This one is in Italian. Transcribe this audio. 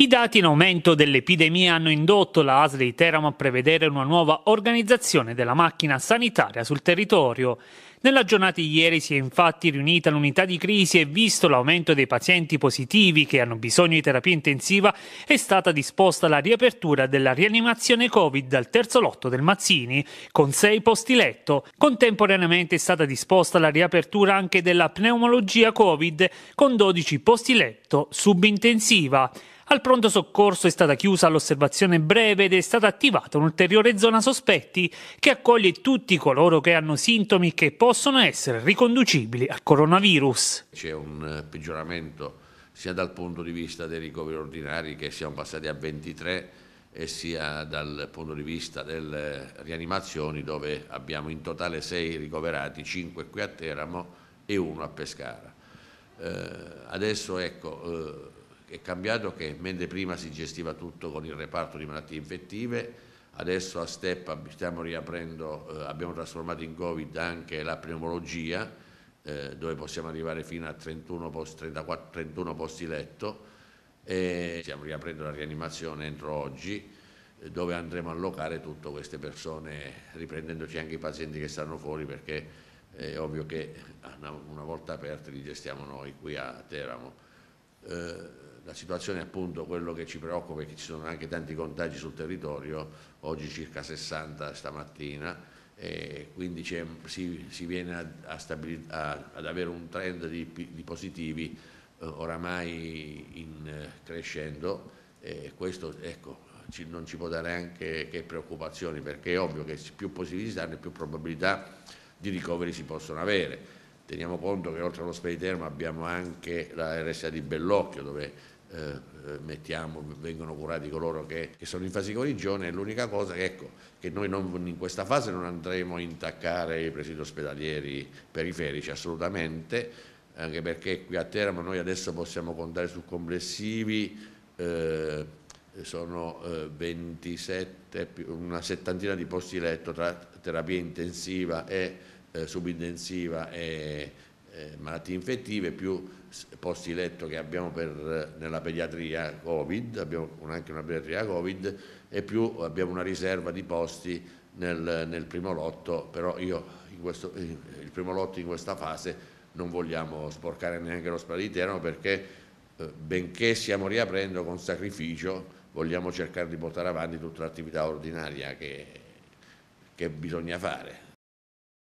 I dati in aumento dell'epidemia hanno indotto la ASL di Teramo a prevedere una nuova organizzazione della macchina sanitaria sul territorio. Nella giornata di ieri si è infatti riunita l'unità di crisi e visto l'aumento dei pazienti positivi che hanno bisogno di terapia intensiva è stata disposta la riapertura della rianimazione Covid al terzo lotto del Mazzini con sei posti letto. Contemporaneamente è stata disposta la riapertura anche della pneumologia Covid con 12 posti letto subintensiva. Al pronto soccorso è stata chiusa l'osservazione breve ed è stata attivata un'ulteriore zona sospetti che accoglie tutti coloro che hanno sintomi che possono essere riconducibili al coronavirus. C'è un eh, peggioramento sia dal punto di vista dei ricoveri ordinari che siamo passati a 23 e sia dal punto di vista delle rianimazioni dove abbiamo in totale 6 ricoverati, 5 qui a Teramo e 1 a Pescara. Eh, adesso ecco, eh, è cambiato che mentre prima si gestiva tutto con il reparto di malattie infettive, adesso a STEP stiamo riaprendo, eh, abbiamo trasformato in Covid anche la pneumologia, eh, dove possiamo arrivare fino a 31 posti, 34, 31 posti letto, e stiamo riaprendo la rianimazione entro oggi, eh, dove andremo a locare tutte queste persone, riprendendoci anche i pazienti che stanno fuori, perché è ovvio che una, eh, una volta aperti li gestiamo noi qui a Teramo. Eh, la situazione è appunto quello che ci preoccupa è che ci sono anche tanti contagi sul territorio, oggi circa 60 stamattina, e quindi si, si, viene a, a a, ad avere un trend di, di positivi eh, oramai in, eh, crescendo e questo ecco, ci, non ci può dare anche che preoccupazioni perché è ovvio che più positivi si danno più probabilità di ricoveri si possono avere Teniamo conto che oltre allo Spediterma abbiamo anche la RSA di Bellocchio dove eh, eh, mettiamo, vengono curati coloro che, che sono in fase di guarigione. L'unica cosa che, ecco, che noi non, in questa fase non andremo a intaccare i presidi ospedalieri periferici assolutamente, anche perché qui a Teramo noi adesso possiamo contare su complessivi eh, sono eh, 27, una settantina di posti letto tra terapia intensiva e eh, subintensiva e eh, malattie infettive, più posti letto che abbiamo per, nella pediatria Covid, abbiamo anche una pediatria Covid e più abbiamo una riserva di posti nel, nel primo lotto, però io in questo, eh, il primo lotto in questa fase non vogliamo sporcare neanche l'ospedale di Teramo perché eh, benché stiamo riaprendo con sacrificio vogliamo cercare di portare avanti tutta l'attività ordinaria che, che bisogna fare.